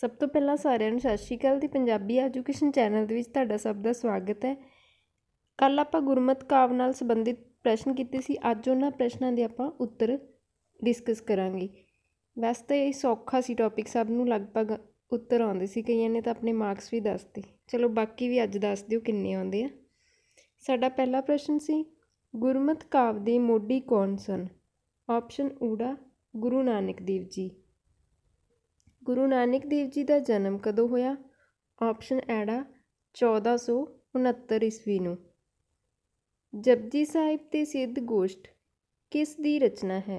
ਸਭ ਤੋਂ ਪਹਿਲਾਂ ਸਾਰਿਆਂ ਨੂੰ ਸਤਿ ਸ਼੍ਰੀ ਅਕਾਲ ਦੀ ਪੰਜਾਬੀ ਐਜੂਕੇਸ਼ਨ ਚੈਨਲ ਦੇ ਵਿੱਚ ਤੁਹਾਡਾ ਸਭ ਦਾ ਸਵਾਗਤ ਹੈ ਕੱਲ ਆਪਾਂ ਗੁਰਮਤ ਕਾਵ ਨਾਲ ਸੰਬੰਧਿਤ ਪ੍ਰਸ਼ਨ ਕੀਤੇ ਸੀ ਅੱਜ ਉਹਨਾਂ ਪ੍ਰਸ਼ਨਾਂ ਦੇ ਆਪਾਂ ਉੱਤਰ ਡਿਸਕਸ ਕਰਾਂਗੇ ਵੈਸੇ ਤਾਂ ਇਹ ਸੌਖਾ ਸੀ ਟੌਪਿਕ ਸਭ ਨੂੰ ਲਗਭਗ ਉੱਤਰ ਆਉਂਦੇ ਸੀ ਕਈਆਂ ਨੇ ਤਾਂ ਆਪਣੇ ਮਾਰਕਸ ਵੀ ਦੱਸਤੇ ਚਲੋ ਬਾਕੀ ਵੀ ਅੱਜ ਦੱਸ ਦਿਓ ਕਿੰਨੇ ਆਉਂਦੇ ਆ ਸਾਡਾ ਪਹਿਲਾ ਪ੍ਰਸ਼ਨ ਸੀ ਗੁਰਮਤ ਕਾਵ ਦੇ ਮੋਢੀ ਕੌਣ ਸਨ ਆਪਸ਼ਨ ਊੜਾ ਗੁਰੂ ਨਾਨਕ ਦੇਵ ਜੀ ਗੁਰੂ ਨਾਨਕ ਦੇਵ ਜੀ ਦਾ ਜਨਮ ਕਦੋਂ ਹੋਇਆ ਆਪਸ਼ਨ ਐੜਾ 1469 ਈਸਵੀ ਨੂੰ ਜਪਜੀ ਸਾਹਿਬ ਤੇ ਸਿੱਧ ਗੋਸ਼ਟ ਕਿਸ ਦੀ ਰਚਨਾ ਹੈ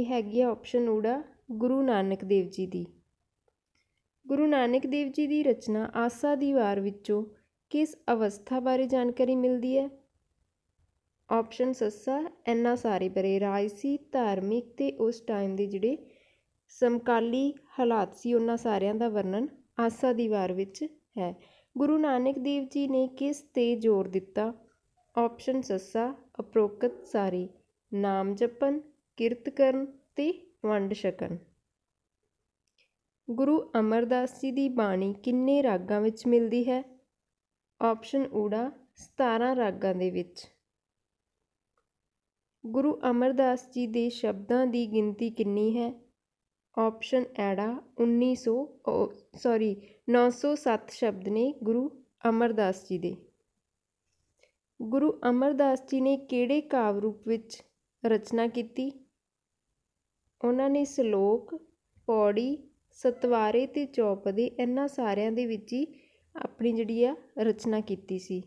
ਇਹ ਹੈਗੀ ਆਪਸ਼ਨ ਊੜਾ ਗੁਰੂ ਨਾਨਕ ਦੇਵ ਜੀ ਦੀ ਗੁਰੂ ਨਾਨਕ ਦੇਵ ਜੀ ਦੀ ਰਚਨਾ ਆਸਾ ਦੀ ਵਾਰ ਵਿੱਚੋਂ ਕਿਸ ਅਵਸਥਾ ਬਾਰੇ ਜਾਣਕਾਰੀ ਮਿਲਦੀ ਹੈ ਆਪਸ਼ਨ ਸੱਸਾ ਇੰਨਾ ਸਾਰੇ ਬਾਰੇ ਰਾਜਸੀ ਧਾਰਮਿਕ ਤੇ ਉਸ ਟਾਈਮ ਦੇ ਜਿਹੜੇ ਸਮਕਾਲੀ ਹਾਲਾਤ ਸੀ ਉਹਨਾਂ ਸਾਰਿਆਂ ਦਾ ਵਰਣਨ ਆਸਾ ਦੀ ਵਾਰ ਵਿੱਚ ਹੈ ਗੁਰੂ ਨਾਨਕ ਦੇਵ ਜੀ ਨੇ ਕਿਸ 'ਤੇ ਜ਼ੋਰ ਦਿੱਤਾ ਆਪਸ਼ਨ ਸੱਸਾ ਅਪਰੋਕਤ ਸਾਰੇ ਨਾਮ ਜਪਣ ਕਿਰਤ ਕਰਨ ਤੇ ਵੰਡ ਛਕਣ ਗੁਰੂ ਅਮਰਦਾਸ ਜੀ ਦੀ ਬਾਣੀ ਕਿੰਨੇ ਰਾਗਾਂ ਵਿੱਚ ਮਿਲਦੀ ਹੈ ਆਪਸ਼ਨ ਊੜਾ 17 ਰਾਗਾਂ ਦੇ ਵਿੱਚ ਗੁਰੂ ਅਮਰਦਾਸ ਜੀ ਦੇ ਸ਼ਬਦਾਂ ਦੀ ਗਿਣਤੀ ਕਿੰਨੀ ਹੈ ਆਪਸ਼ਨ ਐੜਾ 1900 ਸੌਰੀ 907 ਸ਼ਬਦ ਨੇ ਗੁਰੂ ਅਮਰਦਾਸ ਜੀ ਦੇ ਗੁਰੂ ਅਮਰਦਾਸ ਜੀ ਨੇ ਕਿਹੜੇ ਕਾਵ ਰੂਪ ਵਿੱਚ ਰਚਨਾ ਕੀਤੀ ਉਹਨਾਂ ਨੇ ਸ਼ਲੋਕ ਪੌੜੀ ਸਤਵਾਰੇ ਤੇ ਚੌਪਦੇ ਇਹਨਾਂ ਸਾਰਿਆਂ ਦੇ ਵਿੱਚ ਹੀ ਆਪਣੀ ਜਿਹੜੀ ਆ ਰਚਨਾ ਕੀਤੀ ਸੀ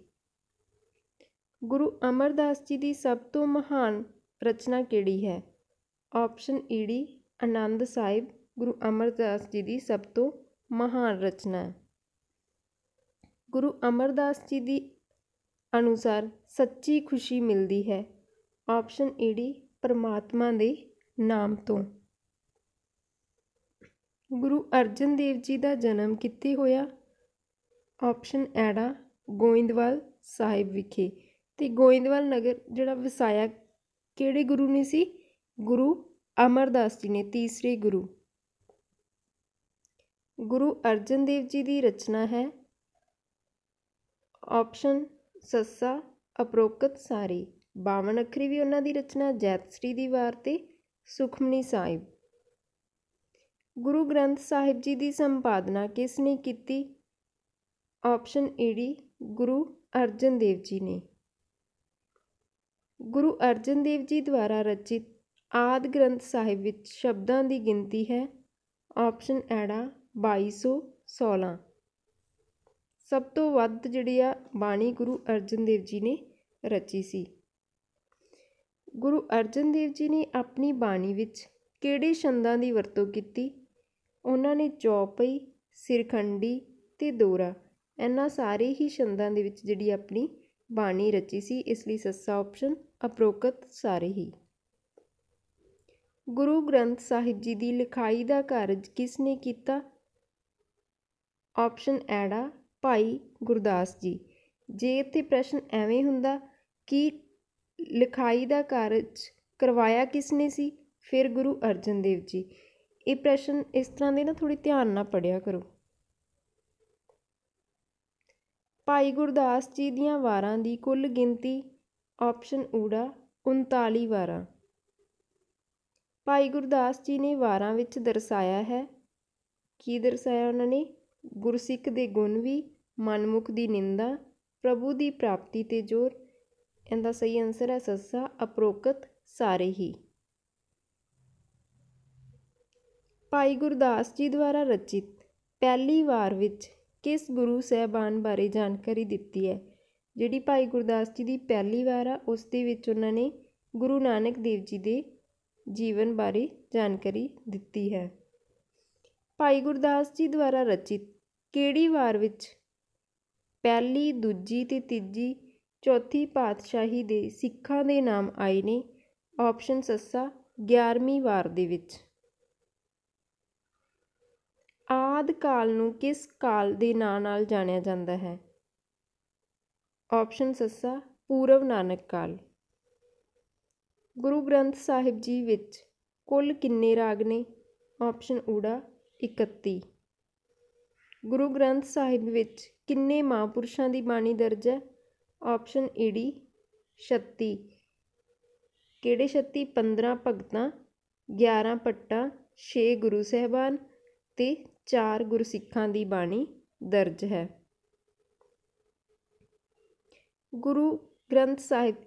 ਗੁਰੂ ਅਮਰਦਾਸ ਜੀ ਦੀ ਸਭ ਤੋਂ ਮਹਾਨ ਰਚਨਾ ਕਿਹੜੀ ਹੈ ਆਪਸ਼ਨ ਡੀ ਆਨੰਦ ਸਾਹਿਬ ਗੁਰੂ ਅਮਰਦਾਸ ਜੀ ਦੀ ਸਭ ਤੋਂ ਮਹਾਨ ਰਚਨਾ ਹੈ ਗੁਰੂ ਅਮਰਦਾਸ ਜੀ ਦੀ ਅਨੁਸਾਰ ਸੱਚੀ ਖੁਸ਼ੀ ਮਿਲਦੀ ਹੈ ਆਪਸ਼ਨ ਏ ਡੀ ਪਰਮਾਤਮਾ ਦੇ ਨਾਮ ਤੋਂ ਗੁਰੂ ਅਰਜਨ ਦੇਵ ਜੀ ਦਾ ਜਨਮ ਕਿੱਥੇ ਹੋਇਆ ਆਪਸ਼ਨ ਐੜਾ ਗੋਇੰਦਵਾਲ ਸਾਹਿਬ ਵਿਖੇ ਤੇ ਗੋਇੰਦਵਾਲ ਨਗਰ ਜਿਹੜਾ ਵਸਾਇਆ ਕਿਹੜੇ ਗੁਰੂ ਨੇ ਸੀ ਗੁਰੂ ਅਮਰਦਾਸ ਜੀ ਨੇ ਤੀਸਰੇ ਗੁਰੂ ਗੁਰੂ ਅਰਜਨ ਦੇਵ ਜੀ ਦੀ ਰਚਨਾ ਹੈ ਆਪਸ਼ਨ ਸੱਸਾ ਅਪਰੋਕਤ ਸਾਰੀ 52 ਅੱਖਰੀ ਵੀ ਉਹਨਾਂ ਦੀ ਰਚਨਾ ਜੈਤਸਰੀ ਦੀ ਵਾਰ ਤੇ ਸੁਖਮਨੀ ਸਾਹਿਬ ਗੁਰੂ ਗ੍ਰੰਥ ਸਾਹਿਬ ਜੀ ਦੀ ਸੰਪਾਦਨਾ ਕਿਸ ਨੇ ਕੀਤੀ ਆਪਸ਼ਨ ਡੀ ਗੁਰੂ ਅਰਜਨ ਦੇਵ ਜੀ ਨੇ ਗੁਰੂ ਅਰਜਨ ਦੇਵ ਜੀ ਦੁਆਰਾ ਰਚਿਤ ਆਦਿ ਗ੍ਰੰਥ ਸਾਹਿਬ ਵਿੱਚ ਸ਼ਬਦਾਂ ਦੀ ਗਿਣਤੀ ਹੈ ਆਪਸ਼ਨ ਐੜਾ 2216 ਸਭ ਤੋਂ ਵੱਧ ਜਿਹੜੀ ਆ ਬਾਣੀ ਗੁਰੂ ਅਰਜਨ ਦੇਵ ਜੀ ਨੇ ਰਚੀ ਸੀ ਗੁਰੂ ਅਰਜਨ ਦੇਵ ਜੀ ਨੇ ਆਪਣੀ ਬਾਣੀ ਵਿੱਚ ਕਿਹੜੇ ਛੰਦਾਂ ਦੀ ਵਰਤੋਂ ਕੀਤੀ ਉਹਨਾਂ ਨੇ ਚੌਪਈ ਸਿਰਖੰਡੀ ਤੇ ਦੋਰਾ ਇਹਨਾਂ ਸਾਰੇ ਹੀ ਛੰਦਾਂ ਦੇ ਵਿੱਚ ਜਿਹੜੀ ਆਪਣੀ ਬਾਣੀ ਰਚੀ ਸੀ ਇਸ ਲਈ ਸੱਸਾ ਆਪਸ਼ਨ ਅਪਰੋਕਤ ਸਾਰੇ ਹੀ ਗੁਰੂ ਗ੍ਰੰਥ ਸਾਹਿਬ ਜੀ ਦੀ ਲਿਖਾਈ ਦਾ ਕਾਰਜ ਕਿਸ ਨੇ ਕੀਤਾ ਆਪਸ਼ਨ ਐੜਾ ਭਾਈ ਗੁਰਦਾਸ ਜੀ ਜੇ ਇੱਥੇ ਪ੍ਰਸ਼ਨ ਐਵੇਂ ਹੁੰਦਾ ਕਿ ਲਿਖਾਈ ਦਾ ਕਾਰਜ ਕਰਵਾਇਆ ਕਿਸ ਨੇ ਸੀ ਫਿਰ ਗੁਰੂ ਅਰਜਨ ਦੇਵ ਜੀ ਇਹ ਪ੍ਰਸ਼ਨ ਇਸ ਤਰ੍ਹਾਂ ਦੇ ਨਾ ਥੋੜੀ ਧਿਆਨ ਨਾਲ ਪੜਿਆ ਕਰੋ ਭਾਈ ਗੁਰਦਾਸ ਜੀ ਦੀਆਂ ਵਾਰਾਂ ਦੀ ਕੁੱਲ ਗਿਣਤੀ ਆਪਸ਼ਨ ਊੜਾ 39 ਵਾਰਾਂ ਭਾਈ ਗੁਰਦਾਸ ਜੀ ਨੇ ਵਾਰਾਂ ਵਿੱਚ ਦਰਸਾਇਆ ਹੈ ਕੀ ਦਰਸਾਇਆ ਉਹਨਾਂ ਨੇ ਗੁਰਸਿੱਖ ਦੇ ਗੁਣ ਵੀ ਮਨਮੁਖ ਦੀ ਨਿੰਦਾ ਪ੍ਰਭੂ ਦੀ ਪ੍ਰਾਪਤੀ 'ਤੇ ਜ਼ੋਰ ਇਹਦਾ ਸਹੀ ਆਨਸਰ ਹੈ ਸੱਸਾ ਅਪਰੋਕਤ ਸਾਰੇ ਹੀ ਭਾਈ ਗੁਰਦਾਸ ਜੀ ਦੁਆਰਾ ਰਚਿਤ ਪਹਿਲੀ ਵਾਰ ਵਿੱਚ ਕਿਸ ਗੁਰੂ ਸਹਿਬਾਨ ਬਾਰੇ ਜਾਣਕਾਰੀ ਦਿੱਤੀ ਹੈ ਜਿਹੜੀ ਭਾਈ ਗੁਰਦਾਸ ਜੀ ਦੀ ਪਹਿਲੀ ਵਾਰ ਆ ਉਸ ਦੇ ਵਿੱਚ ਉਹਨਾਂ ਨੇ ਗੁਰੂ ਨਾਨਕ ਦੇਵ ਜੀ ਦੇ ਜੀਵਨ ਬਾਰੇ ਜਾਣਕਾਰੀ ਦਿੱਤੀ ਹੈ ਭਾਈ ਗੁਰਦਾਸ ਜੀ ਦੁਆਰਾ ਰਚਿਤ ਕਿਹੜੀ ਵਾਰ ਵਿੱਚ ਪਹਿਲੀ ਦੂਜੀ ਤੇ ਤੀਜੀ ਚੌਥੀ ਪਾਤਸ਼ਾਹੀ ਦੇ ਸਿੱਖਾਂ ਦੇ ਨਾਮ ਆਏ ਨੇ ਆਪਸ਼ਨ ਸੱਸਾ 11ਵੀਂ ਵਾਰ ਦੇ ਵਿੱਚ ਆਦ ਕਾਲ ਨੂੰ ਕਿਸ ਕਾਲ ਦੇ ਨਾਂ ਨਾਲ ਜਾਣਿਆ ਜਾਂਦਾ ਹੈ ਆਪਸ਼ਨ ਸੱਸਾ ਪੂਰਵ ਨਾਨਕ ਕਾਲ ਗੁਰੂ ਗ੍ਰੰਥ ਸਾਹਿਬ ਜੀ ਵਿੱਚ ਕੁੱਲ ਕਿੰਨੇ ਰਾਗ ਨੇ ਆਪਸ਼ਨ ਊੜਾ 31 ਗੁਰੂ ਗ੍ਰੰਥ ਸਾਹਿਬ ਵਿੱਚ ਕਿੰਨੇ ਮਹਾਪੁਰਸ਼ਾਂ ਦੀ ਬਾਣੀ ਦਰਜ ਹੈ ਆਪਸ਼ਨ ਈਡੀ 36 ਕਿਹੜੇ 36 15 ਭਗਤਾਂ 11 ਪੱਟਾਂ 6 ਗੁਰੂ ਸਹਿਬਾਨ ਤੇ 4 ਗੁਰਸਿੱਖਾਂ ਦੀ ਬਾਣੀ ਦਰਜ ਹੈ ਗੁਰੂ ਗ੍ਰੰਥ ਸਾਹਿਬ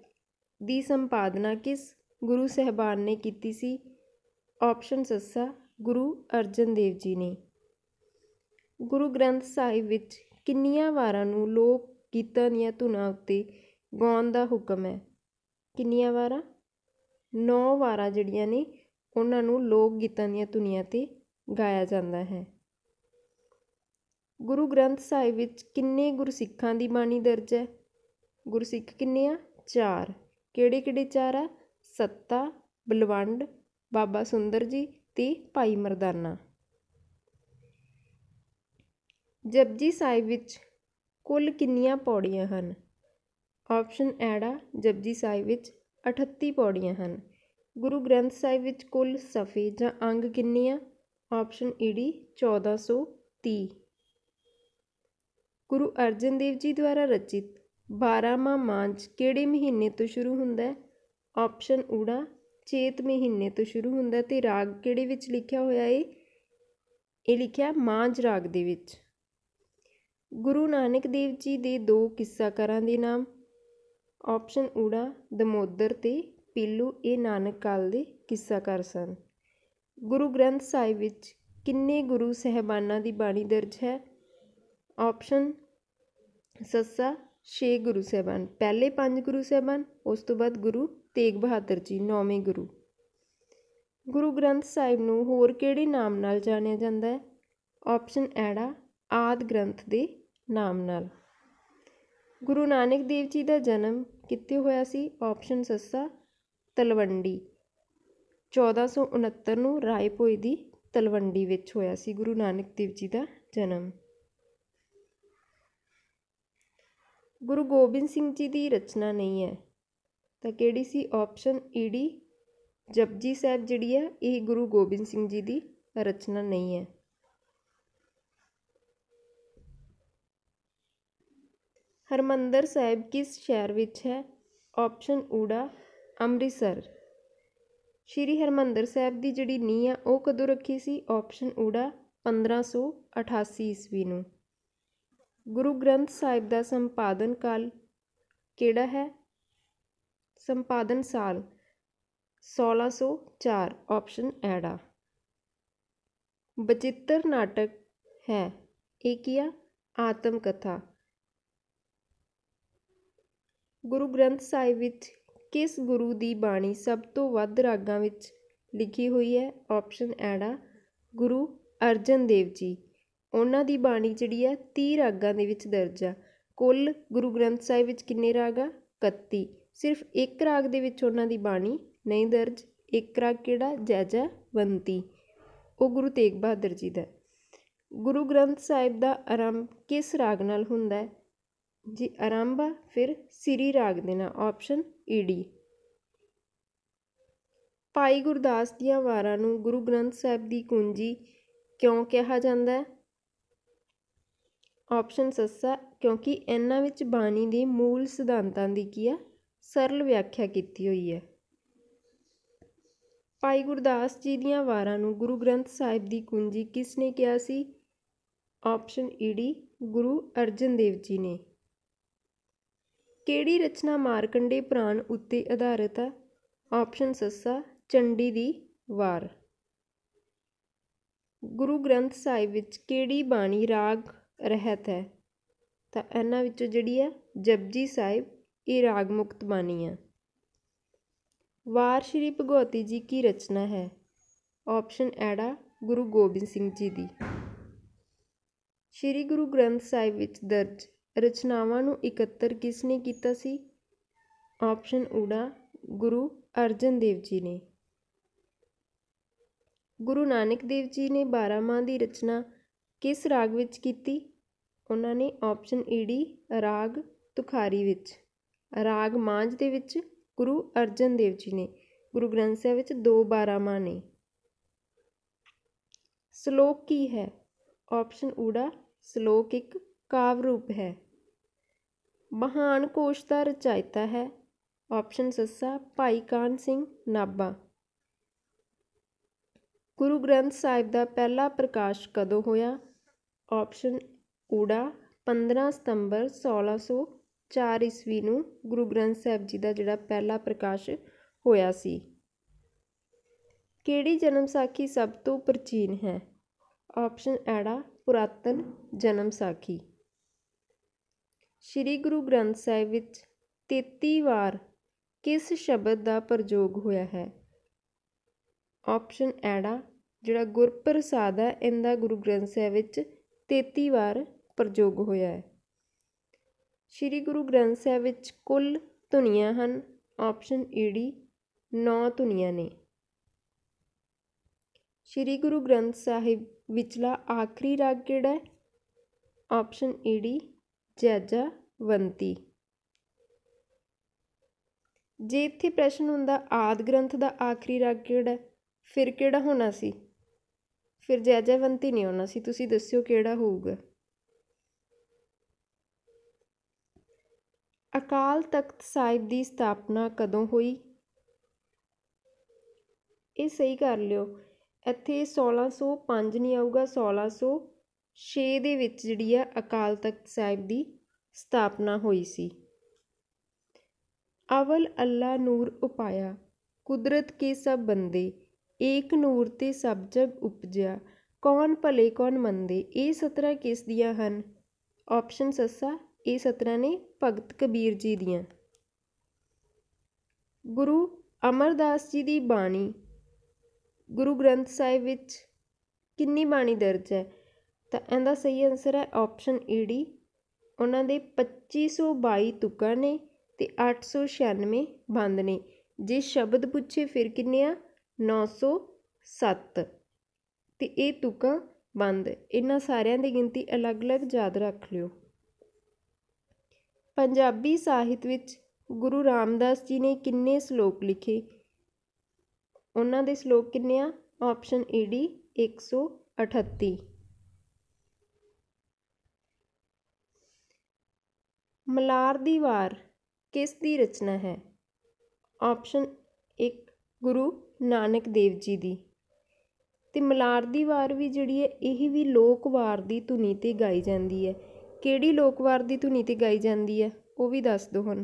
ਦੀ ਸੰਪਾਦਨਾ ਕਿਸ ਗੁਰੂ ਸਹਿਬਾਨ ਨੇ ਕੀਤੀ ਸੀ ਆਪਸ਼ਨ ਸੱਸਾ ਗੁਰੂ ਅਰਜਨ ਦੇਵ ਜੀ ਨੇ ਗੁਰੂ ਗ੍ਰੰਥ ਸਾਹਿਬ ਵਿੱਚ ਕਿੰਨੀਆਂ ਵਾਰਾਂ ਨੂੰ ਲੋਕ ਗੀਤਾਂ ਦੀਆਂ ਧੁਨਾਂ ਉੱਤੇ ਗਾਉਣ ਦਾ ਹੁਕਮ ਹੈ ਕਿੰਨੀਆਂ ਵਾਰਾਂ ਨੌ ਵਾਰਾਂ ਜਿਹੜੀਆਂ ਨੇ ਉਹਨਾਂ ਨੂੰ ਲੋਕ ਗੀਤਾਂ ਦੀਆਂ ਧੁਨੀਆਂ ਤੇ ਗਾਇਆ ਜਾਂਦਾ ਹੈ ਗੁਰੂ ਗ੍ਰੰਥ ਸਾਹਿਬ ਵਿੱਚ ਕਿੰਨੇ ਗੁਰਸਿੱਖਾਂ ਦੀ ਬਾਣੀ ਦਰਜ ਹੈ ਗੁਰਸਿੱਖ ਕਿੰਨੇ ਆ 4 ਕਿਹੜੇ ਕਿਹੜੇ ਚਾਰ ਆ ਸੱਤਾ ਬਲਵੰਡ ਬਾਬਾ ਸੁੰਦਰ ਜੀ ਤੇ ਭਾਈ ਮਰਦਾਨਾ ਜਪਜੀ ਸਾਹਿਬ ਵਿੱਚ ਕੁੱਲ ਕਿੰਨੀਆਂ ਪੌੜੀਆਂ ਹਨ ਆਪਸ਼ਨ ਐੜਾ ਜਪਜੀ ਸਾਹਿਬ ਵਿੱਚ 38 ਪੌੜੀਆਂ ਹਨ ਗੁਰੂ ਗ੍ਰੰਥ ਸਾਹਿਬ ਵਿੱਚ ਕੁੱਲ ਸਫੇ ਜਾਂ ਅੰਗ ਕਿੰਨੀਆਂ ਆਪਸ਼ਨ ਈਡੀ 1430 ਗੁਰੂ ਅਰਜਨ ਦੇਵ ਜੀ ਦੁਆਰਾ ਰਚਿਤ 12ਵਾਂ ਮਾਂਝ ਕਿਹੜੇ ਮਹੀਨੇ ਤੋਂ ਸ਼ੁਰੂ ਹੁੰਦਾ ਹੈ ਆਪਸ਼ਨ ਊੜਾ ਚੇਤ ਮਹੀਨੇ ਤੋਂ ਸ਼ੁਰੂ ਹੁੰਦਾ ਤੇ ਰਾਗ ਕਿਹੜੇ ਵਿੱਚ ਲਿਖਿਆ ਹੋਇਆ ਏ ਇਹ ਲਿਖਿਆ ਮਾਂਝ ਰਾਗ ਦੇ ਵਿੱਚ ਗੁਰੂ ਨਾਨਕ ਦੇਵ ਜੀ ਦੇ ਦੋ ਕਿੱਸਾਕਾਰਾਂ ਦੇ ਨਾਮ ਆਪਸ਼ਨ ਊੜਾ ਦਮੋਦਰ ਤੇ ਪੀਲੂ ਇਹ ਨਾਨਕ ਕਾਲ ਦੇ ਕਿੱਸਾਕਾਰ ਸਨ ਗੁਰੂ ਗ੍ਰੰਥ ਸਾਹਿਬ ਵਿੱਚ ਕਿੰਨੇ ਗੁਰੂ ਸਹਿਬਾਨਾਂ ਦੀ ਬਾਣੀ ਦਰਜ ਹੈ ਆਪਸ਼ਨ ਸੱਸਾ 6 ਗੁਰੂ ਸਹਿਬਾਨ ਪਹਿਲੇ 5 ਗੁਰੂ ਸਹਿਬਾਨ ਉਸ ਤੋਂ ਬਾਅਦ ਗੁਰੂ ਤੇਗ ਬਹਾਦਰ ਜੀ ਨੌਵੇਂ ਗੁਰੂ ਗੁਰੂ ਗ੍ਰੰਥ ਸਾਹਿਬ ਨੂੰ ਹੋਰ ਕਿਹੜੇ ਨਾਮ ਨਾਲ ਜਾਣਿਆ ਜਾਂਦਾ ਹੈ ਆਪਸ਼ਨ ਐੜਾ ਆਦ ਗ੍ਰੰਥ ਦੇ ਨਾਮ ਨਾਲ ਗੁਰੂ ਨਾਨਕ ਦੇਵ ਜੀ ਦਾ ਜਨਮ ਕਿੱਥੇ ਹੋਇਆ ਸੀ ਆਪਸ਼ਨ ਸੱਸਾ ਤਲਵੰਡੀ 1469 ਨੂੰ ਰਾਏਪੋਈ ਦੀ ਤਲਵੰਡੀ ਵਿੱਚ ਹੋਇਆ ਸੀ ਗੁਰੂ ਨਾਨਕ ਦੇਵ ਜੀ ਦਾ ਜਨਮ ਗੁਰੂ ਗੋਬਿੰਦ ਸਿੰਘ ਜੀ ਦੀ ਰਚਨਾ ਨਹੀਂ ਹੈ ਤਾਂ ਕਿਹੜੀ ਸੀ ਆਪਸ਼ਨ ਈਡੀ ਜਪਜੀ ਸਾਹਿਬ ਜਿਹੜੀ ਹੈ ਇਹ ਗੁਰੂ ਗੋਬਿੰਦ ਸਿੰਘ ਜੀ ਦੀ ਰਚਨਾ ਨਹੀਂ ਹੈ ਹਰਮੰਦਰ ਸਾਹਿਬ ਕਿਸ ਸ਼ਹਿਰ ਵਿੱਚ ਹੈ ਆਪਸ਼ਨ ਊੜਾ ਅੰਮ੍ਰਿਤਸਰ ਸ਼੍ਰੀ ਹਰਮੰਦਰ ਸਾਹਿਬ ਦੀ ਜਿਹੜੀ ਨੀਂਹ ਆ ਉਹ ਕਦੋਂ ਰੱਖੀ ਸੀ ਆਪਸ਼ਨ ਊੜਾ 1588 ਈਸਵੀ ਨੂੰ ਗੁਰੂ ਗ੍ਰੰਥ ਸਾਹਿਬ ਦਾ ਸੰਪਾਦਨ ਕਾਲ ਕਿਹੜਾ ਹੈ ਸੰਪਾਦਨ ਸਾਲ 1604 ਆਪਸ਼ਨ ਐੜਾ ਬਚਿੱਤਰ ਨਾਟਕ ਹੈ ਆ ਆਤਮ ਕਥਾ ਗੁਰੂ ਗ੍ਰੰਥ ਸਾਹਿਬ ਵਿੱਚ ਕਿਸ ਗੁਰੂ ਦੀ ਬਾਣੀ ਸਭ ਤੋਂ ਵੱਧ ਰਾਗਾਂ ਵਿੱਚ ਲਿਖੀ ਹੋਈ ਹੈ ਆਪਸ਼ਨ ਐੜਾ ਗੁਰੂ ਅਰਜਨ ਦੇਵ ਜੀ ਉਹਨਾਂ ਦੀ ਬਾਣੀ ਜਿਹੜੀ ਹੈ 30 ਰਾਗਾਂ ਦੇ ਵਿੱਚ ਦਰਜ ਆ ਕੁੱਲ ਗੁਰੂ ਗ੍ਰੰਥ ਸਾਹਿਬ ਵਿੱਚ ਕਿੰਨੇ ਰਾਗ ਆ 31 ਸਿਰਫ ਇੱਕ ਰਾਗ ਦੇ ਵਿੱਚ ਉਹਨਾਂ ਦੀ ਬਾਣੀ ਨਹੀਂ ਦਰਜ ਇੱਕ ਰਾਗ ਕਿਹੜਾ ਜੈ ਜੈ ਵੰਤੀ ਉਹ ਗੁਰੂ ਤੇਗ ਬਹਾਦਰ ਜੀ ਦਾ ਗੁਰੂ ਗ੍ਰੰਥ ਸਾਹਿਬ ਦਾ ਆਰੰਭ ਕਿਸ ਰਾਗ ਨਾਲ ਹੁੰਦਾ ਹੈ ਜੀ ਆਰੰਭ ਫਿਰ ਸਿਰੀ ਰਾਗ ਦੇ ਨਾਲ ਆਪਸ਼ਨ ਈਡੀ ਪਾਈ ਗੁਰਦਾਸ ਦੀਆਂ ਵਾਰਾਂ ਨੂੰ ਗੁਰੂ ਗ੍ਰੰਥ ਸਾਹਿਬ ਦੀ ਕੁੰਜੀ ਕਿਉਂ ਕਿਹਾ ਜਾਂਦਾ ਹੈ ਆਪਸ਼ਨ ਸੱਸਾ ਕਿਉਂਕਿ ਇਹਨਾਂ ਵਿੱਚ ਬਾਣੀ ਦੇ ਮੂਲ ਸਿਧਾਂਤਾਂ ਦੀ ਕੀ ਹੈ ਸਰਲ ਵਿਆਖਿਆ ਕੀਤੀ ਹੋਈ ਹੈ ਭਾਈ ਗੁਰਦਾਸ ਜੀ ਦੀਆਂ ਵਾਰਾਂ ਨੂੰ ਗੁਰੂ ਗ੍ਰੰਥ ਸਾਹਿਬ ਦੀ ਕੁੰਜੀ ਕਿਸ ਨੇ ਕਿਹਾ ਸੀ ਆਪਸ਼ਨ ਈਡੀ ਗੁਰੂ ਅਰਜਨ ਦੇਵ ਜੀ ਨੇ ਕਿਹੜੀ ਰਚਨਾ ਮਾਰਕੰਡੇ ਪ੍ਰਾਨ ਉੱਤੇ ਆਧਾਰਿਤ ਹੈ ਆਪਸ਼ਨ ਸੱਸਾ ਚੰਡੀ ਦੀ ਵਾਰ ਗੁਰੂ ਗ੍ਰੰਥ ਸਾਹਿਬ ਵਿੱਚ ਕਿਹੜੀ ਬਾਣੀ ਰਾਗ ਰਹਿਤ ਹੈ ਤਾਂ ਇਹਨਾਂ ਵਿੱਚੋਂ ਜਿਹੜੀ ਹੈ ਜਪਜੀ ਸਾਹਿਬ ਇਹ ਰਾਗ ਮੁਕਤ ਬਾਣੀ ਹੈ ਵਾਰ ਸ਼੍ਰੀ ਭਗਵਤੀ ਜੀ ਕੀ ਰਚਨਾ ਹੈ ਆਪਸ਼ਨ ਐੜਾ ਗੁਰੂ ਗੋਬਿੰਦ ਸਿੰਘ ਜੀ ਦੀ ਸ਼੍ਰੀ ਗੁਰੂ ਗ੍ਰੰਥ ਸਾਹਿਬ ਵਿੱਚ ਦਰਜ ਰਚਨਾਵਾਂ ਨੂੰ ਇਕੱਤਰ ਕਿਸ ਨੇ ਕੀਤਾ ਸੀ ਆਪਸ਼ਨ ਊੜਾ ਗੁਰੂ ਅਰਜਨ ਦੇਵ ਜੀ ਨੇ ਗੁਰੂ ਨਾਨਕ ਦੇਵ ਜੀ ਨੇ 12 ਮਾਂ ਦੀ ਰਚਨਾ ਕਿਸ ਰਾਗ ਵਿੱਚ ਕੀਤੀ ਉਹਨਾਂ ਨੇ ਆਪਸ਼ਨ ਡੀ ਰਾਗ ਤੁਖਾਰੀ ਵਿੱਚ ਰਾਗ ਮਾਂਝ ਦੇ ਵਿੱਚ ਗੁਰੂ ਅਰਜਨ ਦੇਵ ਜੀ ਨੇ ਗੁਰੂ ਗ੍ਰੰਥ ਸਾਹਿਬ ਵਿੱਚ ਦੋ ਮਾਂ ਨੇ ਸ਼ਲੋਕ ਕੀ ਹੈ ਆਪਸ਼ਨ ਊੜਾ ਸ਼ਲੋਕ ਇੱਕ ਕਾਵ ਰੂਪ ਹੈ ਮਹਾਨ ਕੋਸ਼ ਦਾ ਰਚਾਇਤਾ ਹੈ ਆਪਸ਼ਨ ਸੱਸਾ ਭਾਈ ਕਾਨ ਸਿੰਘ ਨਾਬਾ ਗੁਰੂ ਗ੍ਰੰਥ ਸਾਹਿਬ ਦਾ ਪਹਿਲਾ ਪ੍ਰਕਾਸ਼ ਕਦੋਂ ਹੋਇਆ ਆਪਸ਼ਨ ਊੜਾ 15 ਸਤੰਬਰ 1600 ਚਾਰ ਈਸਵੀ ਨੂੰ ਗੁਰੂ ਗ੍ਰੰਥ ਸਾਹਿਬ ਜੀ ਦਾ ਜਿਹੜਾ ਪਹਿਲਾ ਪ੍ਰਕਾਸ਼ ਹੋਇਆ ਸੀ ਕਿਹੜੀ ਜਨਮ ਸਾਖੀ ਸਭ ਤੋਂ ਪ੍ਰਚੀਨ ਹੈ ਆਪਸ਼ਨ ਐੜਾ ਪੁਰਾਤਨ ਜਨਮ ਸਾਖੀ ਸ੍ਰੀ ਗੁਰੂ ਗ੍ਰੰਥ ਸਾਹਿਬ ਵਿੱਚ 33 ਵਾਰ ਕਿਸ ਸ਼ਬਦ ਦਾ ਪ੍ਰਯੋਗ ਹੋਇਆ ਹੈ ਆਪਸ਼ਨ ਐੜਾ ਜਿਹੜਾ ਗੁਰਪ੍ਰਸਾਦ ਹੈ ਇਹਦਾ ਗੁਰੂ ਗ੍ਰੰਥ ਸਾਹਿਬ ਵਿੱਚ 33 ਵਾਰ ਪ੍ਰਯੋਗ ਹੋਇਆ ਹੈ ਸ੍ਰੀ ਗੁਰੂ ਗ੍ਰੰਥ ਸਾਹਿਬ ਵਿੱਚ ਕੁੱਲ ਧੁਨੀਆਂ ਹਨ ਆਪਸ਼ਨ ਈਡੀ ਡੀ ਧੁਨੀਆਂ ਨੇ ਸ੍ਰੀ ਗੁਰੂ ਗ੍ਰੰਥ ਸਾਹਿਬ ਵਿਚਲਾ ਆਖਰੀ ਰਾਗ ਕਿਹੜਾ ਹੈ option E D D Jaijawanti ਜੇ ਇੱਥੇ ਪ੍ਰਸ਼ਨ ਹੁੰਦਾ ਆਦ ਗ੍ਰੰਥ ਦਾ ਆਖਰੀ ਰਾਗ ਕਿਹੜਾ ਫਿਰ ਕਿਹੜਾ ਹੋਣਾ ਸੀ ਫਿਰ ਵੰਤੀ ਨਹੀਂ ਹੋਣਾ ਸੀ ਤੁਸੀਂ ਦੱਸਿਓ ਕਿਹੜਾ ਹੋਊਗਾ ਅਕਾਲ ਤਖਤ ਸਾਹਿਬ ਦੀ ਸਥਾਪਨਾ ਕਦੋਂ ਹੋਈ ਇਹ ਸਹੀ ਕਰ ਲਿਓ ਇੱਥੇ 1605 ਨਹੀਂ ਆਊਗਾ 1606 ਦੇ ਵਿੱਚ ਜਿਹੜੀ ਆ ਅਕਾਲ ਤਖਤ ਸਾਹਿਬ ਦੀ ਸਥਾਪਨਾ ਹੋਈ ਸੀ ਅਵਲ ਅੱਲਾ ਨੂਰ ਉਪਾਇਆ ਕੁਦਰਤ ਕੇ ਸਭ ਬੰਦੇ ਏਕ ਨੂਰ ਤੇ ਸਭ ਜਗ ਉਪਜਿਆ ਕੌਣ ਭਲੇ ਕੌਣ ਮੰਦੇ ਇਹ 17 ਕਿਸ ਦੀਆਂ ਹਨ ਆਪਸ਼ਨ ਸੱਸਾ ਇਹ ਸਤਰਾਂ ਨੇ ਭਗਤ ਕਬੀਰ ਜੀ ਦੀਆਂ ਗੁਰੂ ਅਮਰਦਾਸ ਜੀ ਦੀ ਬਾਣੀ ਗੁਰੂ ਗ੍ਰੰਥ ਸਾਹਿਬ ਵਿੱਚ ਕਿੰਨੀ ਬਾਣੀ ਦਰਜ ਹੈ ਤਾਂ ਇਹਦਾ ਸਹੀ ਆਨਸਰ ਹੈ ਆਪਸ਼ਨ ਏ ਡੀ ਉਹਨਾਂ ਦੇ 2522 ਤੁਕਾਂ ਨੇ ਤੇ 896 ਬੰਦ ਨੇ ਜੇ ਸ਼ਬਦ ਪੁੱਛੇ ਫਿਰ ਕਿੰਨੇ ਆ 907 ਤੇ ਇਹ ਤੁਕਾਂ ਬੰਦ ਇਹਨਾਂ ਸਾਰਿਆਂ ਦੀ ਗਿਣਤੀ ਅਲੱਗ-ਅਲੱਗ ਯਾਦ ਰੱਖ ਲਿਓ ਪੰਜਾਬੀ ਸਾਹਿਤ ਵਿੱਚ ਗੁਰੂ ਰਾਮਦਾਸ ਜੀ ਨੇ ਕਿੰਨੇ ਸਲੋਕ ਲਿਖੇ ਉਹਨਾਂ ਦੇ ਸਲੋਕ ਕਿੰਨੇ ਆ ਆਪਸ਼ਨ ਏ ਡੀ 138 ਮਲਾਰ ਦੀ ਵਾਰ ਕਿਸ ਦੀ ਰਚਨਾ ਹੈ ਆਪਸ਼ਨ 1 ਗੁਰੂ ਨਾਨਕ ਦੇਵ ਜੀ ਦੀ ਤੇ ਮਲਾਰ ਦੀ ਵਾਰ ਵੀ ਜਿਹੜੀ ਹੈ ਇਹ ਵੀ ਲੋਕ ਵਾਰ ਦੀ ਧੁਨੀ ਤੇ ਗਾਈ ਜਾਂਦੀ ਹੈ ਕਿਹੜੀ ਲੋਕਵਾਰ ਦੀ ਧੁਨੀ ਤੇ ਗਾਈ ਜਾਂਦੀ ਹੈ ਉਹ ਵੀ ਦੱਸ ਦਿਓ ਹੁਣ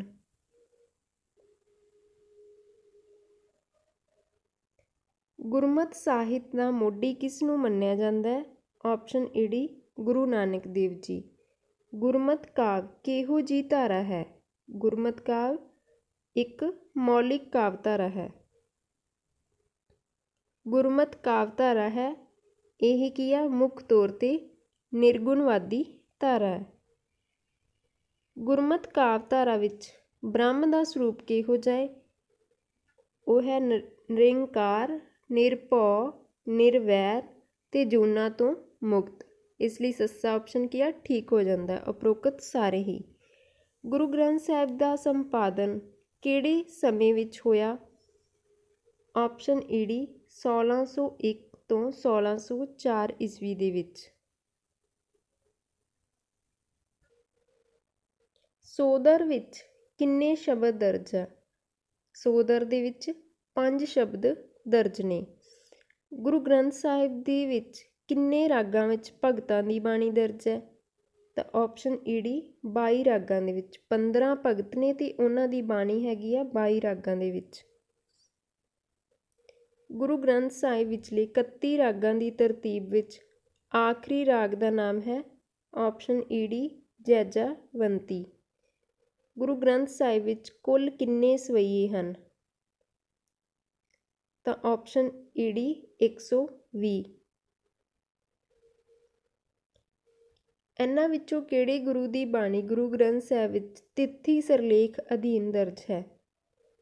ਗੁਰਮਤ ਸਾਹਿਤ ਦਾ ਮੋਢੀ ਕਿਸ ਨੂੰ ਮੰਨਿਆ ਜਾਂਦਾ ਹੈ ਆਪਸ਼ਨ ਡੀ ਗੁਰੂ ਨਾਨਕ ਦੇਵ ਜੀ ਗੁਰਮਤ ਕਾਵ ਕਿਹੋ ਜੀ ਧਾਰਾ ਹੈ ਗੁਰਮਤ ਕਾਵ ਇੱਕ ਮੌਲਿਕ ਕਾਵ ਧਾਰਾ ਹੈ ਗੁਰਮਤ ਕਾਵ ਧਾਰਾ ਹੈ ਇਹ ਕੀ ਆ ਮੁੱਖ ਤੌਰ ਤੇ ਨਿਰਗੁਣਵਾਦੀ ਧਾਰਾ ਹੈ ਗੁਰਮਤ ਕਾਵ ਧਾਰਾ ਵਿੱਚ ਬ੍ਰਹਮ ਦਾ ਸਰੂਪ ਕੀ ਹੋ ਜਾਏ ਉਹ ਹੈ ਨਿਰੰਕਾਰ ਨਿਰਭਉ ਨਿਰਵੈਰ ਤੇ ਜੂਨਾ ਤੋਂ ਮੁਕਤ ਇਸ ਲਈ ਸੱਸਾ ਆਪਸ਼ਨ ਕੀ ਆ ਠੀਕ ਹੋ ਜਾਂਦਾ ਹੈ ਉਪਰੋਕਤ ਸਾਰੇ ਹੀ ਗੁਰੂ ਗ੍ਰੰਥ ਸਾਹਿਬ ਦਾ ਸੰਪਾਦਨ ਕਿਹੜੇ ਸਮੇਂ ਵਿੱਚ ਹੋਇਆ ਆਪਸ਼ਨ ਈਡੀ 1601 ਤੋਂ 1604 ਈਸਵੀ ਦੇ ਵਿੱਚ ਸੋਦਰ ਵਿੱਚ ਕਿੰਨੇ ਸ਼ਬਦ ਦਰਜ ਹੈ ਸੋਦਰ ਦੇ ਵਿੱਚ ਪੰਜ ਸ਼ਬਦ ਦਰਜ ਨੇ ਗੁਰੂ ਗ੍ਰੰਥ ਸਾਹਿਬ ਦੇ ਵਿੱਚ ਕਿੰਨੇ ਰਾਗਾਂ ਵਿੱਚ ਭਗਤਾਂ ਦੀ ਬਾਣੀ ਦਰਜ ਹੈ ਤਾਂ ਆਪਸ਼ਨ ਈਡੀ 22 ਰਾਗਾਂ ਦੇ ਵਿੱਚ 15 ਭਗਤ ਨੇ ਤੇ ਉਹਨਾਂ ਦੀ ਬਾਣੀ ਹੈਗੀ ਆ 22 ਰਾਗਾਂ ਦੇ ਵਿੱਚ ਗੁਰੂ ਗ੍ਰੰਥ ਸਾਹਿਬ ਵਿੱਚਲੇ 31 ਰਾਗਾਂ ਦੀ ਤਰਤੀਬ ਵਿੱਚ ਆਖਰੀ ਰਾਗ ਦਾ ਨਾਮ ਹੈ ਆਪਸ਼ਨ ਈਡੀ e, ਵੰਤੀ ਗੁਰੂ ਗ੍ਰੰਥ ਸਾਹਿਬ ਵਿੱਚ ਕੁੱਲ ਕਿੰਨੇ ਸਵਈਏ ਹਨ ਤਾਂ ਆਪਸ਼ਨ ਈ ਡੀ 120 ਇਹਨਾਂ ਵਿੱਚੋਂ ਕਿਹੜੇ ਗੁਰੂ ਦੀ ਬਾਣੀ ਗੁਰੂ ਗ੍ਰੰਥ ਸਾਹਿਬ ਵਿੱਚ ਤਿੱਥੀ ਸਰਲੇਖ ਅਧੀਨ ਦਰਜ ਹੈ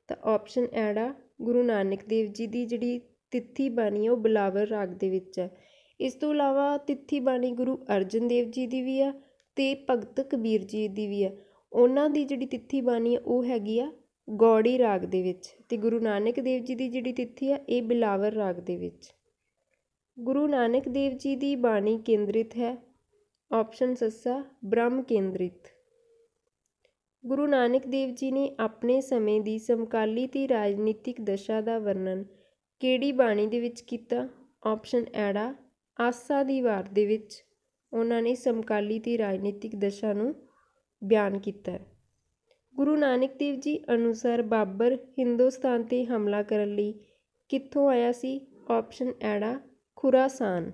ਤਾਂ ਆਪਸ਼ਨ ਐੜਾ ਗੁਰੂ ਨਾਨਕ ਦੇਵ ਜੀ ਦੀ ਜਿਹੜੀ ਤਿੱਥੀ ਬਾਣੀ ਹੈ ਉਹ ਬਲਾਵਰ ਰਾਗ ਦੇ ਵਿੱਚ ਹੈ ਇਸ ਤੋਂ ਇਲਾਵਾ ਤਿੱਥੀ ਬਾਣੀ ਗੁਰੂ ਅਰਜਨ ਦੇਵ ਜੀ ਦੀ ਵੀ ਆ ਤੇ ਭਗਤ ਕਬੀਰ ਜੀ ਦੀ ਵੀ ਆ ਉਹਨਾਂ ਦੀ ਜਿਹੜੀ ਤਿੱਥੀ ਬਾਣੀ ਆ ਉਹ ਹੈਗੀ ਆ ਗੌੜੀ ਰਾਗ ਦੇ ਵਿੱਚ ਤੇ ਗੁਰੂ ਨਾਨਕ ਦੇਵ ਜੀ ਦੀ ਜਿਹੜੀ ਤਿੱਥੀ ਆ ਇਹ ਬਿਲਾਵਰ ਰਾਗ ਦੇ ਵਿੱਚ ਗੁਰੂ ਨਾਨਕ ਦੇਵ ਜੀ ਦੀ ਬਾਣੀ ਕੇਂਦਰਿਤ ਹੈ ਆਪਸ਼ਨ ਸੱਸਾ ਬ੍ਰਹਮ ਕੇਂਦਰਿਤ ਗੁਰੂ ਨਾਨਕ ਦੇਵ ਜੀ ਨੇ ਆਪਣੇ ਸਮੇਂ ਦੀ ਸਮਕਾਲੀ ਤੇ ਰਾਜਨੀਤਿਕ ਦਸ਼ਾ ਦਾ ਵਰਣਨ ਕਿਹੜੀ ਬਾਣੀ ਦੇ ਵਿੱਚ ਕੀਤਾ ਆਪਸ਼ਨ ਐੜਾ ਆਸਾ ਦੀ ਵਾਰ ਦੇ ਵਿੱਚ ਉਹਨਾਂ ਨੇ ਸਮਕਾਲੀ ਤੇ ਰਾਜਨੀਤਿਕ ਦਸ਼ਾ ਨੂੰ ਬਿਆਨ ਕੀਤਾ ਹੈ ਗੁਰੂ ਨਾਨਕ ਦੇਵ ਜੀ ਅਨੁਸਾਰ ਬਾਬਰ ਹਿੰਦੁਸਤਾਨ ਤੇ ਹਮਲਾ ਕਰਨ ਲਈ ਕਿੱਥੋਂ ਆਇਆ ਸੀ ਆਪਸ਼ਨ ਐੜਾ ਖੁਰਾਸਾਨ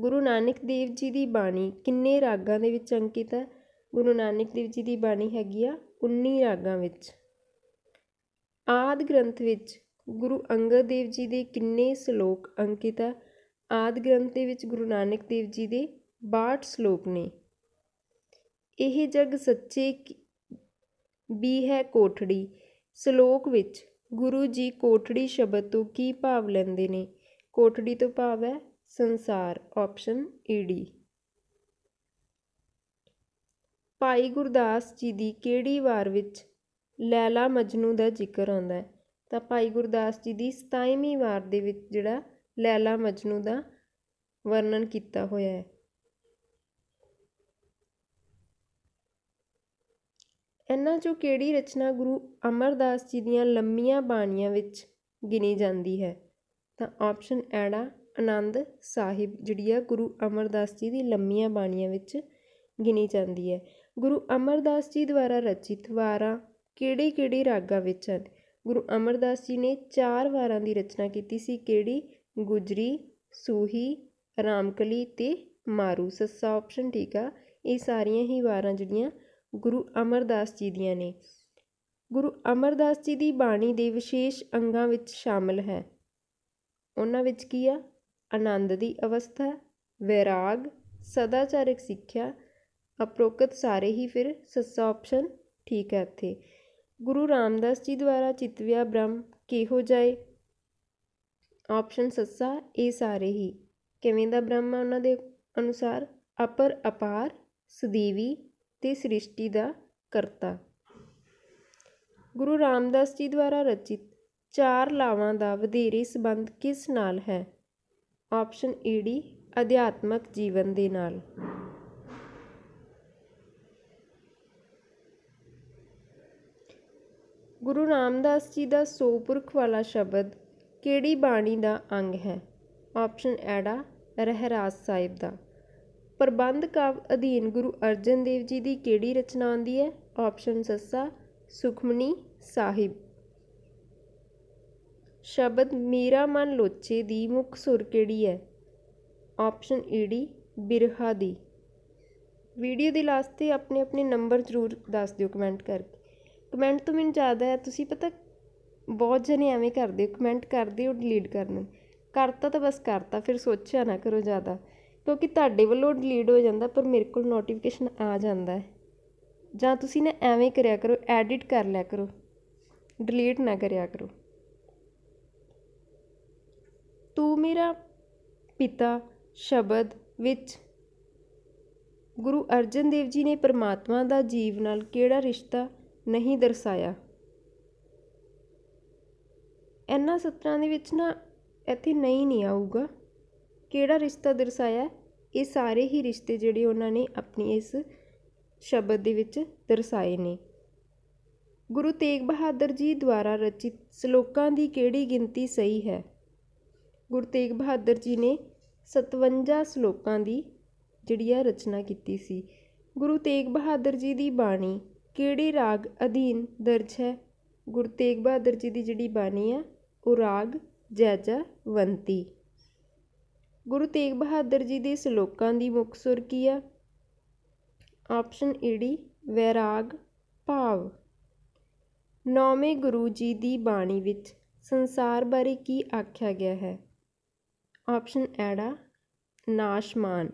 ਗੁਰੂ ਨਾਨਕ ਦੇਵ ਜੀ ਦੀ ਬਾਣੀ ਕਿੰਨੇ ਰਾਗਾਂ ਦੇ ਵਿੱਚ ਅੰਕਿਤ ਹੈ ਗੁਰੂ ਨਾਨਕ ਦੇਵ ਜੀ ਦੀ ਬਾਣੀ ਹੈਗੀ ਆ 19 ਰਾਗਾਂ ਵਿੱਚ ਆਦ ਗ੍ਰੰਥ ਵਿੱਚ ਗੁਰੂ ਅੰਗਦ ਦੇਵ ਜੀ ਦੇ ਕਿੰਨੇ ਸ਼ਲੋਕ ਅੰਕਿਤ ਹੈ ਆਦ ਗ੍ਰੰਥ ਦੇ ਵਿੱਚ ਗੁਰੂ ਨਾਨਕ ਦੇਵ ਜੀ ਦੇ 62 ਸ਼ਲੋਕ ਨੇ ਇਹ ਜਗ ਸੱਚੇ ਵੀ ਹੈ ਕੋਠੜੀ ਸ਼ਲੋਕ ਵਿੱਚ ਗੁਰੂ ਜੀ ਕੋਠੜੀ ਸ਼ਬਦ ਤੋਂ ਕੀ ਭਾਵ ਲੈਂਦੇ ਨੇ ਕੋਠੜੀ ਤੋਂ ਭਾਵ ਹੈ ਸੰਸਾਰ ਆਪਸ਼ਨ ਈਡੀ ਭਾਈ ਗੁਰਦਾਸ ਜੀ ਦੀ ਕਿਹੜੀ ਵਾਰ ਵਿੱਚ ਲੈਲਾ ਮਜਨੂ ਦਾ ਜ਼ਿਕਰ ਆਉਂਦਾ ਹੈ ਤਾਂ ਭਾਈ ਗੁਰਦਾਸ ਜੀ ਦੀ 27ਵੀਂ ਵਾਰ ਦੇ ਵਿੱਚ ਜਿਹੜਾ ਲੈਲਾ ਮਜਨੂ ਦਾ ਵਰਣਨ ਕੀਤਾ ਹੋਇਆ ਹੈ ਇਹਨਾਂ 'ਚੋਂ ਕਿਹੜੀ ਰਚਨਾ ਗੁਰੂ ਅਮਰਦਾਸ ਜੀ ਦੀਆਂ ਲੰਮੀਆਂ ਬਾਣੀਆਂ ਵਿੱਚ ਗਿਣੀ ਜਾਂਦੀ ਹੈ ਤਾਂ ਆਪਸ਼ਨ ਐੜਾ ਆਨੰਦ ਸਾਹਿਬ ਜਿਹੜੀ ਆ ਗੁਰੂ ਅਮਰਦਾਸ ਜੀ ਦੀ ਲੰਮੀਆਂ ਬਾਣੀਆਂ ਵਿੱਚ ਗਿਣੀ ਜਾਂਦੀ ਹੈ ਗੁਰੂ ਅਮਰਦਾਸ ਜੀ ਦੁਆਰਾ ਰਚਿਤ ਵਾਰਾਂ ਕਿਹੜੇ-ਕਿਹੜੇ ਰਾਗਾਂ ਵਿੱਚ ਹਨ ਗੁਰੂ ਅਮਰਦਾਸ ਜੀ ਨੇ ਚਾਰ ਵਾਰਾਂ ਦੀ ਰਚਨਾ ਕੀਤੀ ਸੀ ਕਿਹੜੀ ਗੁਜਰੀ ਸੂਹੀ ਰਾਮਕਲੀ ਤੇ ਮਾਰੂ ਸੱਸਾ ਆਪਸ਼ਨ ਠੀਕ ਆ ਇਹ ਸਾਰੀਆਂ ਹੀ ਵਾਰਾਂ ਜਿਹੜੀਆਂ ਗੁਰੂ ਅਮਰਦਾਸ ਜੀ ਦੀਆਂ ਨੇ ਗੁਰੂ ਅਮਰਦਾਸ ਜੀ ਦੀ ਬਾਣੀ ਦੇ ਵਿਸ਼ੇਸ਼ ਅੰਗਾਂ ਵਿੱਚ ਸ਼ਾਮਲ ਹੈ ਉਹਨਾਂ ਵਿੱਚ ਕੀ ਆ ਆਨੰਦ ਦੀ ਅਵਸਥਾ ਵਿਰਾਗ ਸਦਾਚਾਰਕ ਸਿੱਖਿਆ ਅਪਰੋਕਤ ਸਾਰੇ ਹੀ ਫਿਰ ਸੱਸਾ ਆਪਸ਼ਨ ਠੀਕ ਹੈ ਇੱਥੇ ਗੁਰੂ ਰਾਮਦਾਸ ਜੀ ਦੁਆਰਾ ਚਿਤਵਿਆ ਬ੍ਰਹਮ ਕਿਹੋ ਜਾਏ ਆਪਸ਼ਨ ਸੱਸਾ ਇਹ ਸਾਰੇ ਹੀ ਕਿਵੇਂ ਦਾ ਬ੍ਰਹਮ ਉਹਨਾਂ ਦੇ ਅਨੁਸਾਰ ਅਪਰ ਅਪਾਰ ਸਦੀਵੀ ਤੇ ਸ੍ਰਿਸ਼ਟੀ ਦਾ ਕਰਤਾ ਗੁਰੂ ਰਾਮਦਾਸ ਜੀ ਦੁਆਰਾ ਰਚਿਤ ਚਾਰ ਲਾਵਾਂ ਦਾ ਵਧੇਰੇ ਸੰਬੰਧ ਕਿਸ ਨਾਲ ਹੈ ਆਪਸ਼ਨ ਏ ਡੀ ਅਧਿਆਤਮਕ ਜੀਵਨ ਦੇ ਨਾਲ ਗੁਰੂ ਰਾਮਦਾਸ ਜੀ ਦਾ ਸੋਪੁਰਖ ਵਾਲਾ ਸ਼ਬਦ ਕਿਹੜੀ ਬਾਣੀ ਦਾ ਅੰਗ ਹੈ ਆਪਸ਼ਨ ਐਡਾ ਰਹਿਰਾਸ ਸਾਹਿਬ ਦਾ ਪ੍ਰਬੰਧ ਕਾਵਿ ਅਧੀਨ ਗੁਰੂ ਅਰਜਨ ਦੇਵ ਜੀ ਦੀ ਕਿਹੜੀ ਰਚਨਾ ਆਉਂਦੀ ਹੈ ਆਪਸ਼ਨ ਸੱਸਾ ਸੁਖਮਨੀ ਸਾਹਿਬ ਸ਼ਬਦ ਮੀਰਾ ਮਨ ਲੋਚੇ ਦੀ ਮੁੱਖ ਸੁਰ ਕਿਹੜੀ ਹੈ ਆਪਸ਼ਨ ਡੀ ਬਿਰਹਾ ਦੀ ਵੀਡੀਓ ਦੇ ਲਾਸਟ ਤੇ ਆਪਣੇ ਆਪਣੇ ਨੰਬਰ ਜ਼ਰੂਰ ਦੱਸ ਦਿਓ ਕਮੈਂਟ ਕਰਕੇ ਕਮੈਂਟ ਤੋਂ ਮੈਨੂੰ ਜ਼ਿਆਦਾ ਹੈ ਤੁਸੀਂ ਪਤਾ ਬਹੁਤ ਜਣੇ ਐਵੇਂ ਕਰਦੇ ਹੋ ਕਮੈਂਟ ਕਰਦੇ ਹੋ ਡਿਲੀਟ ਕਰਨ ਕਰਤਾ ਤਾਂ ਬਸ ਕਰਤਾ ਫਿਰ ਸੋਚਿਆ ਨਾ ਕਰੋ ਜ਼ਿਆਦਾ ਕਿਉਂਕਿ ਤੁਹਾਡੇ ਵੱਲੋਂ ਡਿਲੀਟ ਹੋ ਜਾਂਦਾ ਪਰ ਮੇਰੇ ਕੋਲ ਨੋਟੀਫਿਕੇਸ਼ਨ ਆ ਜਾਂਦਾ ਹੈ ਜਾਂ ਤੁਸੀਂ ਨਾ ਐਵੇਂ ਕਰਿਆ ਕਰੋ ਐਡਿਟ ਕਰ ਲਿਆ ਕਰੋ ਡਿਲੀਟ ਨਾ ਕਰਿਆ ਕਰੋ ਤੂੰ ਮੇਰਾ ਪਿਤਾ ਸ਼ਬਦ ਵਿੱਚ ਗੁਰੂ ਅਰਜਨ ਦੇਵ ਜੀ ਨੇ ਪਰਮਾਤਮਾ ਦਾ ਜੀਵ ਨਾਲ ਕਿਹੜਾ ਰਿਸ਼ਤਾ ਨਹੀਂ ਦਰਸਾਇਆ ਇਹਨਾਂ ਸਤਰਾਂ ਦੇ ਵਿੱਚ ਨਾ ਇੱਥੇ ਨਹੀਂ ਨਹੀਂ ਆਊਗਾ ਕਿਹੜਾ ਰਿਸ਼ਤਾ ਦਰਸਾਇਆ ਇਹ ਸਾਰੇ ਹੀ ਰਿਸ਼ਤੇ ਜਿਹੜੇ ਉਹਨਾਂ ਨੇ ਆਪਣੀ ਇਸ ਸ਼ਬਦ ਦੇ ਵਿੱਚ ਦਰਸਾਏ ਨੇ ਗੁਰੂ ਤੇਗ ਬਹਾਦਰ ਜੀ ਦੁਆਰਾ ਰਚਿਤ ਸ਼ਲੋਕਾਂ ਦੀ ਕਿਹੜੀ ਗਿਣਤੀ ਸਹੀ ਹੈ ਗੁਰੂ ਤੇਗ ਬਹਾਦਰ ਜੀ ਨੇ 57 ਸ਼ਲੋਕਾਂ ਦੀ ਜਿਹੜੀ ਆ ਰਚਨਾ ਕੀਤੀ ਸੀ ਗੁਰੂ ਤੇਗ ਬਹਾਦਰ ਜੀ ਦੀ ਬਾਣੀ ਕਿਹੜੇ ਰਾਗ ਅਧੀਨ ਦਰਜ ਹੈ ਗੁਰੂ ਤੇਗ ਬਹਾਦਰ ਜੀ ਦੀ ਜਿਹੜੀ ਬਾਣੀ ਆ ਉਹ ਰਾਗ ਜੈਜਾ ਵੰਤੀ ਗੁਰੂ ਤੇਗ ਬਹਾਦਰ ਜੀ ਦੇ ਸ਼ਲੋਕਾਂ ਦੀ ਮੁੱਖ ਸੁਰ ਕੀ ਆ ਆਪਸ਼ਨ ਡੀ ਵੈਰਾਗ ਭਾਵ ਨੌਵੇਂ ਗੁਰੂ ਜੀ ਦੀ ਬਾਣੀ ਵਿੱਚ ਸੰਸਾਰ ਬਾਰੇ ਕੀ ਆਖਿਆ ਗਿਆ ਹੈ ਆਪਸ਼ਨ ਐੜਾ ਨਾਸ਼ਮਾਨ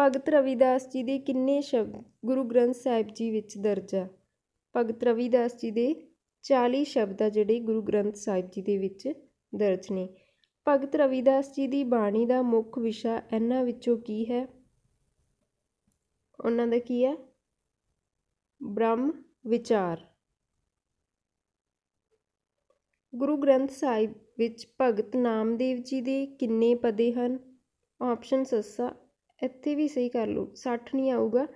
ਭਗਤ ਰਵਿਦਾਸ ਜੀ ਦੇ ਕਿੰਨੇ ਸ਼ਬਦ ਗੁਰੂ ਗ੍ਰੰਥ ਸਾਹਿਬ ਜੀ ਵਿੱਚ ਦਰਜ ਆ ਭਗਤ ਰਵਿਦਾਸ ਜੀ ਦੇ 40 ਸ਼ਬਦ ਆ ਜਿਹੜੇ ਗੁਰੂ ਗ੍ਰੰਥ ਸਾਹਿਬ ਜੀ ਦੇ ਵਿੱਚ ਦਰਜ ਨੇ ਭਗਤ ਰਵਿਦਾਸ ਜੀ ਦੀ ਬਾਣੀ ਦਾ ਮੁੱਖ ਵਿਸ਼ਾ ਇਹਨਾਂ ਵਿੱਚੋਂ ਕੀ ਹੈ ਉਹਨਾਂ ਦਾ ਕੀ ਹੈ ਬ੍ਰਹਮ ਵਿਚਾਰ ਗੁਰੂ ਗ੍ਰੰਥ ਸਾਹਿਬ ਵਿੱਚ ਭਗਤ ਨਾਮਦੇਵ ਜੀ ਦੇ ਕਿੰਨੇ ਪਦੇ ਹਨ ਆਪਸ਼ਨ ਸੱਸਾ ਇੱਥੇ ਵੀ ਸਹੀ ਕਰ ਲਓ 60 ਨਹੀਂ ਆਊਗਾ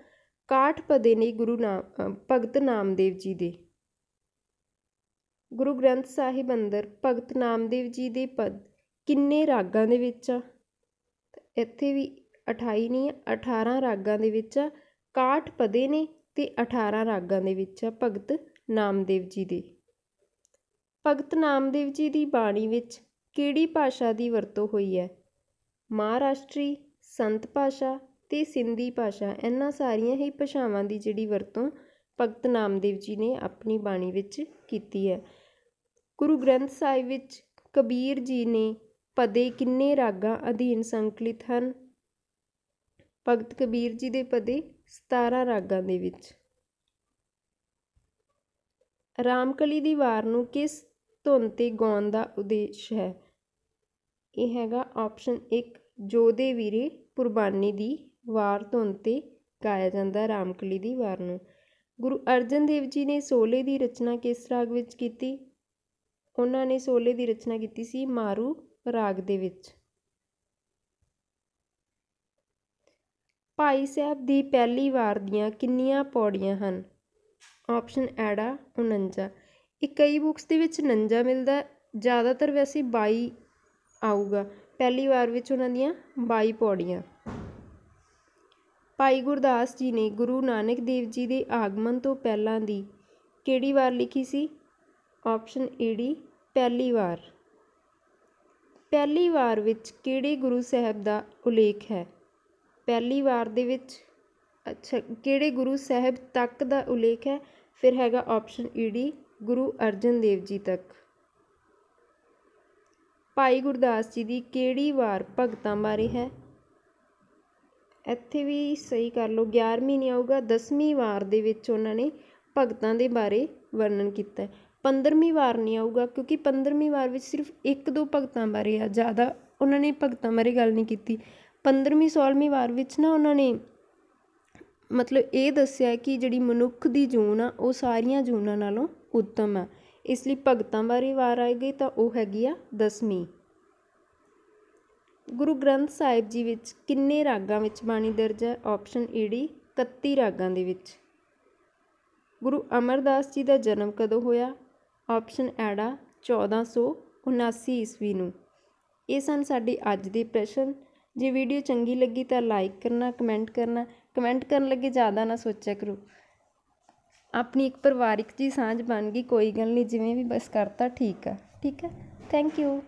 61 ਪਦੇ ਨੇ ਗੁਰੂ ਨਾਮ ਭਗਤ ਨਾਮਦੇਵ ਜੀ ਦੇ ਗੁਰੂ ਗ੍ਰੰਥ ਸਾਹਿਬ ਅੰਦਰ ਭਗਤ ਨਾਮਦੇਵ ਜੀ ਦੇ ਪਦ ਕਿੰਨੇ ਰਾਗਾਂ ਦੇ ਵਿੱਚ ਆ ਇੱਥੇ ਵੀ 28 ਨਹੀਂ 18 ਰਾਗਾਂ ਦੇ ਵਿੱਚ ਆ 61 ਪਦੇ ਨੇ ਤੇ 18 ਰਾਗਾਂ ਦੇ ਵਿੱਚ ਆ ਭਗਤ ਨਾਮਦੇਵ ਜੀ ਦੇ ਭਗਤ ਨਾਮਦੇਵ ਜੀ ਦੀ ਬਾਣੀ ਵਿੱਚ ਕਿਹੜੀ ਭਾਸ਼ਾ ਦੀ ਵਰਤੋਂ ਹੋਈ ਹੈ ਮਹਾਰਾਸ਼ਟਰੀ ਸੰਤ ਭਾਸ਼ਾ ਤੇ ਸਿੰਧੀ ਭਾਸ਼ਾ ਇਹਨਾਂ ਸਾਰੀਆਂ ਹੀ ਭਾਸ਼ਾਵਾਂ ਦੀ ਜਿਹੜੀ ਵਰਤੋਂ ਭਗਤ ਨਾਮਦੇਵ ਜੀ ਨੇ ਆਪਣੀ ਬਾਣੀ ਵਿੱਚ ਕੀਤੀ ਹੈ ਗੁਰੂ ਗ੍ਰੰਥ ਸਾਹਿਬ ਵਿੱਚ ਕਬੀਰ ਜੀ ਨੇ ਪਦੇ ਕਿੰਨੇ ਰਾਗਾਂ ਅਧੀਨ ਸੰਕਲਿਤ ਹਨ ਭਗਤ ਕਬੀਰ ਜੀ ਦੇ ਪਦੇ 17 ਰਾਗਾਂ ਦੇ ਵਿੱਚ ਰਾਮਕਲੀ ਦੀ ਵਾਰ ਨੂੰ ਕਿਸ ਧੁਨ ਤੇ ਗਾਉਣ ਦਾ ਉਦੇਸ਼ ਹੈ ਇਹ ਹੈਗਾ ਆਪਸ਼ਨ 1 ਜੋਦੇ ਵੀਰੇ ਪੁਰਬਾਨੀ ਦੀ ਵਾਰ ਧੁਨ ਤੇ ਗਾਇਆ ਜਾਂਦਾ ਰਾਮਕਲੀ ਦੀ ਵਾਰ ਨੂੰ ਗੁਰੂ ਅਰਜਨ ਦੇਵ ਜੀ ਨੇ ਸੋਲੇ ਦੀ ਰਚਨਾ ਕਿਸ ਰਾਗ ਵਿੱਚ ਕੀਤੀ ਉਹਨਾਂ ਨੇ ਸੋਲੇ ਦੀ ਰਚਨਾ ਕੀਤੀ ਸੀ ਮਾਰੂ ਰਾਗ ਦੇ ਵਿੱਚ ਭਾਈ ਸਾਹਿਬ ਦੀ ਪਹਿਲੀ ਵਾਰ ਦੀਆਂ ਕਿੰਨੀਆਂ ਪੌੜੀਆਂ ਹਨ ਆਪਸ਼ਨ ਐੜਾ 49 ਇਹ ਕਈ ਬੁੱਕਸ ਦੇ ਵਿੱਚ 49 ਮਿਲਦਾ ਜ਼ਿਆਦਾਤਰ ਵੈਸੇ 22 ਆਊਗਾ ਪਹਿਲੀ ਵਾਰ ਵਿੱਚ ਉਹਨਾਂ ਦੀਆਂ 22 ਪੌੜੀਆਂ ਭਾਈ ਗੁਰਦਾਸ ਜੀ ਨੇ ਗੁਰੂ ਨਾਨਕ ਦੇਵ ਜੀ ਦੇ ਆਗਮਨ ਤੋਂ ਪਹਿਲਾਂ ਦੀ ਕਿਹੜੀ ਵਾਰ ਲਿਖੀ ਸੀ ਆਪਸ਼ਨ ਈਡੀ ਪਹਿਲੀ ਵਾਰ ਪਹਿਲੀ ਵਾਰ ਵਿੱਚ ਕਿਹੜੇ ਗੁਰੂ ਸਾਹਿਬ ਦਾ ਉਲੇਖ ਹੈ ਪਹਿਲੀ ਵਾਰ ਦੇ ਵਿੱਚ ਅੱਛਾ ਕਿਹੜੇ ਗੁਰੂ ਸਾਹਿਬ ਤੱਕ ਦਾ ਉਲੇਖ ਹੈ ਫਿਰ ਹੈਗਾ option E D Guru Arjan Dev ji ਤੱਕ ਭਾਈ ਗੁਰਦਾਸ ਜੀ ਦੀ ਕਿਹੜੀ ਵਾਰ ਭਗਤਾਂ ਬਾਰੇ ਹੈ ਇੱਥੇ ਵੀ ਸਹੀ ਕਰ ਲਓ 11ਵੀਂ ਨਹੀਂ ਆਊਗਾ 10ਵੀਂ ਵਾਰ ਦੇ ਵਿੱਚ ਉਹਨਾਂ ਨੇ ਭਗਤਾਂ ਦੇ ਬਾਰੇ ਵਰਣਨ ਕੀਤਾ ਹੈ 15ਵੀਂ ਵਾਰ ਨਹੀਂ ਆਊਗਾ ਕਿਉਂਕਿ 15ਵੀਂ ਵਾਰ ਵਿੱਚ ਸਿਰਫ ਇੱਕ ਦੋ ਭਗਤਾਂ ਬਾਰੇ ਆ ਜ਼ਿਆਦਾ ਉਹਨਾਂ ਨੇ ਭਗਤਾਂ ਬਾਰੇ ਗੱਲ ਨਹੀਂ ਕੀਤੀ 15ਵੀਂ 16ਵੀਂ ਵਾਰ ਵਿੱਚ ਨਾ ਉਹਨਾਂ ਨੇ ਮਤਲਬ ਇਹ ਦੱਸਿਆ ਕਿ ਜਿਹੜੀ ਮਨੁੱਖ ਦੀ ਜੂਨ ਆ ਉਹ ਸਾਰੀਆਂ ਜੂਨਾਂ ਨਾਲੋਂ ਉੱਤਮ ਆ ਇਸ ਲਈ ਭਗਤਾਂ ਬਾਰੇ ਵਾਰ ਆਈ ਗਈ ਤਾਂ ਉਹ ਹੈਗੀ ਆ ਦਸਵੀਂ ਗੁਰੂ ਗ੍ਰੰਥ ਸਾਹਿਬ ਜੀ ਵਿੱਚ ਕਿੰਨੇ ਰਾਗਾਂ ਵਿੱਚ ਬਾਣੀ ਦਰਜ ਹੈ ਆਪਸ਼ਨ ਈਡੀ 31 ਰਾਗਾਂ ਦੇ ਵਿੱਚ ਗੁਰੂ ਅਮਰਦਾਸ ਜੀ ਦਾ ਜਨਮ ਕਦੋਂ ਹੋਇਆ ਆਪਸ਼ਨ ਐੜਾ 1479 ਈਸਵੀ ਨੂੰ ਇਹ ਸਨ ਸਾਡੀ ਅੱਜ ਦੇ ਪ੍ਰਸ਼ਨ ਜੇ ਵੀਡੀਓ ਚੰਗੀ ਲੱਗੀ ਤਾਂ ਲਾਈਕ ਕਰਨਾ ਕਮੈਂਟ ਕਰਨਾ ਕਮੈਂਟ ਕਰਨ ਲੱਗੇ ਜ਼ਿਆਦਾ ਨਾ ਸੋਚਿਆ ਕਰੋ ਆਪਣੀ ਇੱਕ ਪਰਿਵਾਰਿਕ ਜੀ ਸਾਂਝ ਬਣ ਗਈ ਕੋਈ ਗੱਲ ਨਹੀਂ ਜਿਵੇਂ ਵੀ ਬਸ ਕਰਤਾ ਠੀਕ ਆ ਠੀਕ ਆ ਥੈਂਕ ਯੂ